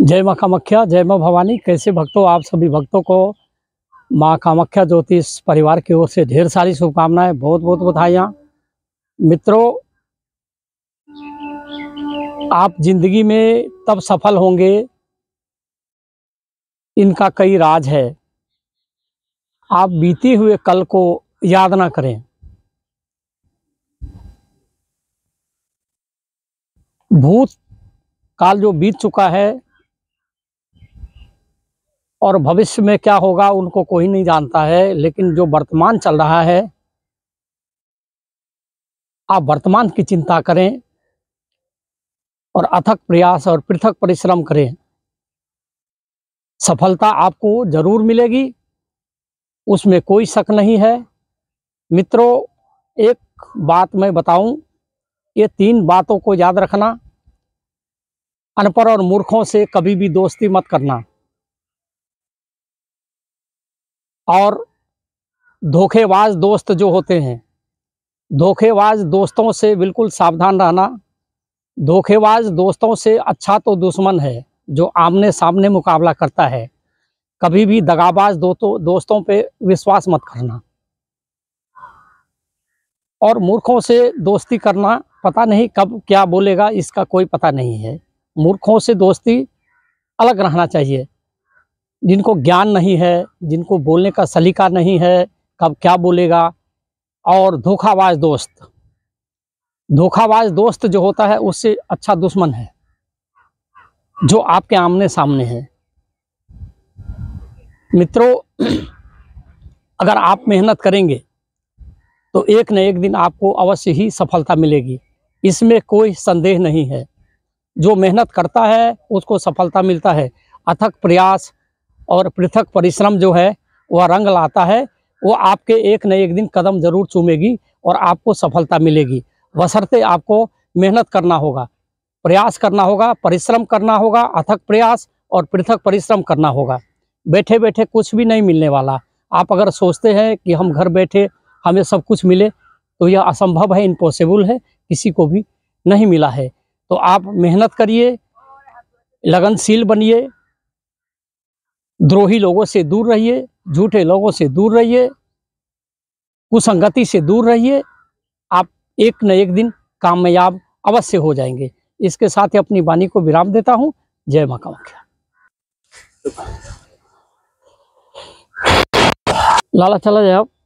जय माँ कामाख्या जय माँ भवानी कैसे भक्तों आप सभी भक्तों को माँ कामाख्या ज्योतिष परिवार की ओर से ढेर सारी शुभकामनाएं बहुत बहुत बधाइयाँ मित्रों आप जिंदगी में तब सफल होंगे इनका कई राज है आप बीते हुए कल को याद ना करें भूत काल जो बीत चुका है और भविष्य में क्या होगा उनको कोई नहीं जानता है लेकिन जो वर्तमान चल रहा है आप वर्तमान की चिंता करें और अथक प्रयास और पृथक परिश्रम करें सफलता आपको जरूर मिलेगी उसमें कोई शक नहीं है मित्रों एक बात मैं बताऊं ये तीन बातों को याद रखना अनपढ़ और मूर्खों से कभी भी दोस्ती मत करना और धोखेबाज दोस्त जो होते हैं धोखेबाज दोस्तों से बिल्कुल सावधान रहना धोखेबाज दोस्तों से अच्छा तो दुश्मन है जो आमने सामने मुकाबला करता है कभी भी दगाबाज दोस्तों दोस्तों पे विश्वास मत करना और मूर्खों से दोस्ती करना पता नहीं कब क्या बोलेगा इसका कोई पता नहीं है मूर्खों से दोस्ती अलग रहना चाहिए जिनको ज्ञान नहीं है जिनको बोलने का सलीका नहीं है कब क्या बोलेगा और धोखाबाज दोस्त धोखाबाज दोस्त जो होता है उससे अच्छा दुश्मन है जो आपके आमने सामने है मित्रों अगर आप मेहनत करेंगे तो एक न एक दिन आपको अवश्य ही सफलता मिलेगी इसमें कोई संदेह नहीं है जो मेहनत करता है उसको सफलता मिलता है अथक प्रयास और पृथक परिश्रम जो है वह रंग लाता है वो आपके एक न एक दिन कदम जरूर चूमेगी और आपको सफलता मिलेगी बसरते आपको मेहनत करना होगा प्रयास करना होगा परिश्रम करना होगा अथक प्रयास और पृथक परिश्रम करना होगा बैठे बैठे कुछ भी नहीं मिलने वाला आप अगर सोचते हैं कि हम घर बैठे हमें सब कुछ मिले तो यह असंभव है इम्पॉसिबल है किसी को भी नहीं मिला है तो आप मेहनत करिए लगनशील बनिए द्रोही लोगों से दूर रहिए झूठे लोगों से दूर रहिए कुसंगति से दूर रहिए आप एक न एक दिन कामयाब अवश्य हो जाएंगे इसके साथ ही अपनी वाणी को विराम देता हूँ जय माँ कामाख्या लाला चला जाए आप